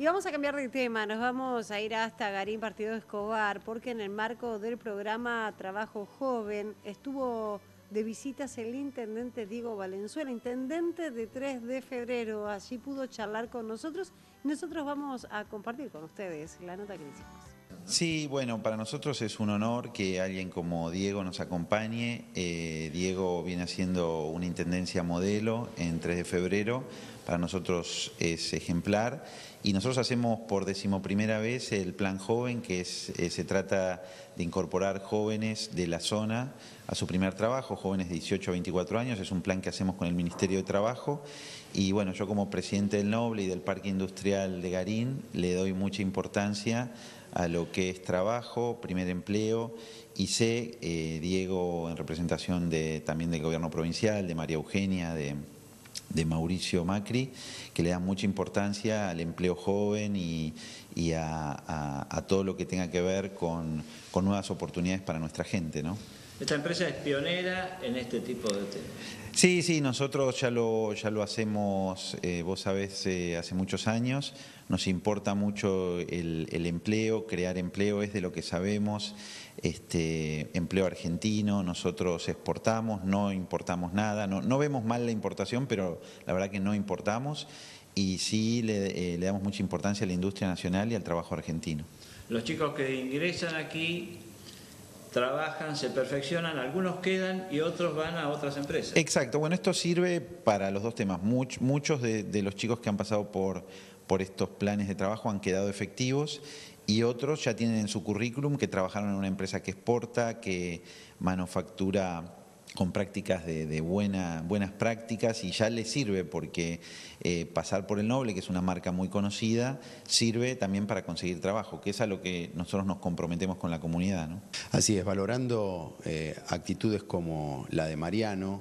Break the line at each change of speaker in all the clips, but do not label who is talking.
Y vamos a cambiar de tema, nos vamos a ir hasta Garín Partido Escobar, porque en el marco del programa Trabajo Joven estuvo de visitas el intendente Diego Valenzuela, intendente de 3 de febrero, allí pudo charlar con nosotros nosotros vamos a compartir con ustedes la nota que hicimos.
Sí, bueno, para nosotros es un honor que alguien como Diego nos acompañe. Eh, Diego viene haciendo una intendencia modelo en 3 de febrero, para nosotros es ejemplar. Y nosotros hacemos por decimoprimera vez el Plan Joven, que es, eh, se trata de incorporar jóvenes de la zona a su primer trabajo, jóvenes de 18 a 24 años, es un plan que hacemos con el Ministerio de Trabajo. Y bueno, yo como presidente del Noble y del Parque Industrial de Garín le doy mucha importancia a lo que es trabajo, primer empleo, y sé, eh, Diego, en representación de, también del gobierno provincial, de María Eugenia, de, Mauricio Macri, que le da mucha importancia al empleo joven y, y a, todo lo que tenga que ver con, con nuevas oportunidades para nuestra gente, ¿no? Esta empresa es pionera en este tipo de temas. Sí, sí, nosotros ya lo, ya lo hacemos, eh, vos sabés, eh, hace muchos años. Nos importa mucho el, empleo, crear empleo es de lo que sabemos. Este, empleo argentino, nosotros exportamos, no importamos nada. No, vemos mal la importación, pero la verdad que no importamos. Y sí le, eh, le damos mucha importancia a la industria nacional y al trabajo argentino. Los chicos que ingresan aquí trabajan, se perfeccionan, algunos quedan y otros van a otras empresas. Exacto, bueno, esto sirve para los dos temas. muchos de, los chicos que han pasado por, por estos planes de trabajo han quedado efectivos y otros ya tienen en su currículum que trabajaron en una empresa que exporta, que manufactura con prácticas de, buenas prácticas y ya le sirve porque eh, pasar por el Noble, que es una marca muy conocida, sirve también para conseguir trabajo, que es a lo que nosotros nos comprometemos con la comunidad. Así es, valorando eh, actitudes como la de Mariano,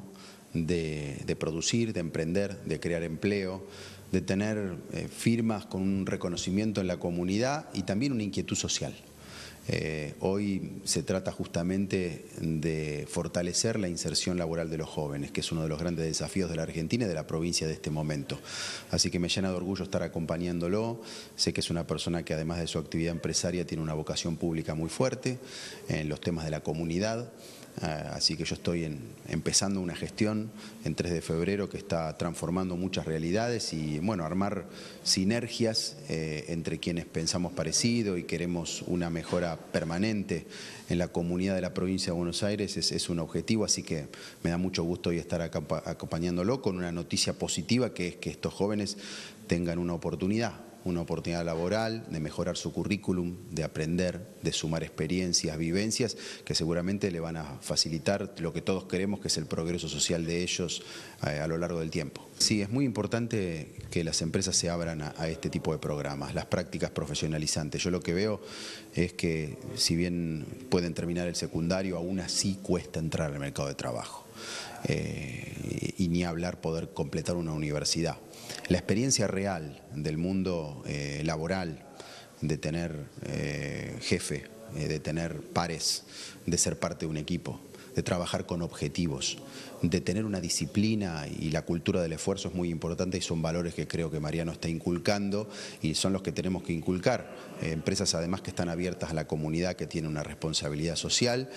de, producir, de emprender, de crear empleo, de tener eh, firmas con un reconocimiento en la comunidad y también una inquietud social. Eh, hoy se trata justamente de fortalecer la inserción laboral de los jóvenes, que es uno de los grandes desafíos de la Argentina y de la provincia de este momento. Así que me llena de orgullo estar acompañándolo. Sé que es una persona que además de su actividad empresaria tiene una vocación pública muy fuerte en los temas de la comunidad. Eh, así que yo estoy empezando una gestión en 3 de febrero que está transformando muchas realidades y bueno, armar sinergias eh, entre quienes pensamos parecido y queremos una mejora permanente en la comunidad de la provincia de Buenos Aires es, es un objetivo, así que me da mucho gusto hoy estar acompañándolo con una noticia positiva que es que estos jóvenes tengan una oportunidad, una oportunidad laboral, de mejorar su currículum, de aprender, de sumar experiencias, vivencias, que seguramente le van a facilitar lo que todos queremos, que es el progreso social de ellos eh, a lo largo del tiempo. Sí, es muy importante que las empresas se abran a este tipo de programas, las prácticas profesionalizantes. Yo lo que veo es que si bien pueden terminar el secundario, aún así cuesta entrar al mercado de trabajo. Eh, y ni hablar poder completar una universidad. La experiencia real del mundo eh, laboral, de tener eh, jefe, de tener pares, de ser parte de un equipo, de trabajar con objetivos, de tener una disciplina y la cultura del esfuerzo es muy importante y son valores que creo que Mariano está inculcando y son los que tenemos que inculcar. empresas además que están abiertas a la comunidad, que tienen una responsabilidad social